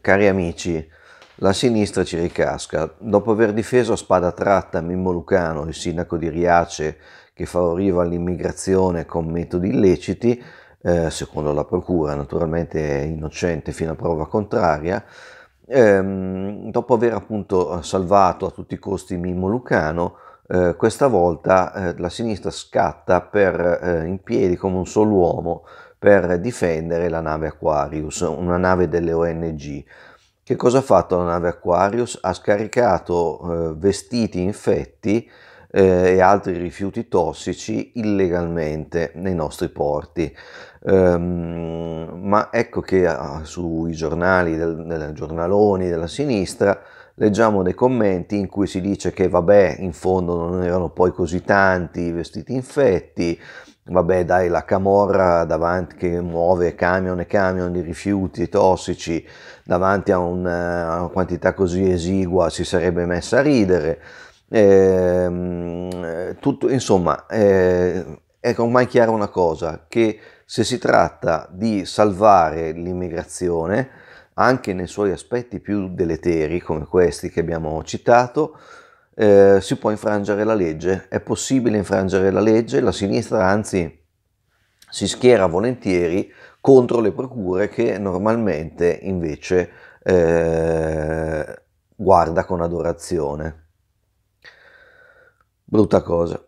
Cari amici, la sinistra ci ricasca. Dopo aver difeso a spada tratta Mimmo Lucano, il sindaco di Riace, che favoriva l'immigrazione con metodi illeciti, eh, secondo la procura, naturalmente innocente fino a prova contraria, ehm, dopo aver appunto salvato a tutti i costi Mimmo Lucano, eh, questa volta eh, la sinistra scatta per, eh, in piedi come un solo uomo per difendere la nave Aquarius, una nave delle ONG. Che cosa ha fatto la nave Aquarius? Ha scaricato eh, vestiti infetti eh, e altri rifiuti tossici illegalmente nei nostri porti. Um, ma ecco che ah, sui giornali, del, del, giornaloni della sinistra, leggiamo dei commenti in cui si dice che vabbè, in fondo non erano poi così tanti i vestiti infetti, vabbè dai la camorra davanti che muove camion e camion di rifiuti tossici davanti a, eh, una quantità così esigua si sarebbe messa a ridere ehm, eh, tutto, insomma eh, è ormai chiara una cosa che se si tratta di salvare l'immigrazione anche nei suoi aspetti più deleteri come questi che abbiamo citato eh, si può infrangere la legge, è possibile infrangere la legge, la sinistra anzi si schiera volentieri contro le procure che normalmente invece eh, guarda con adorazione. Brutta cosa.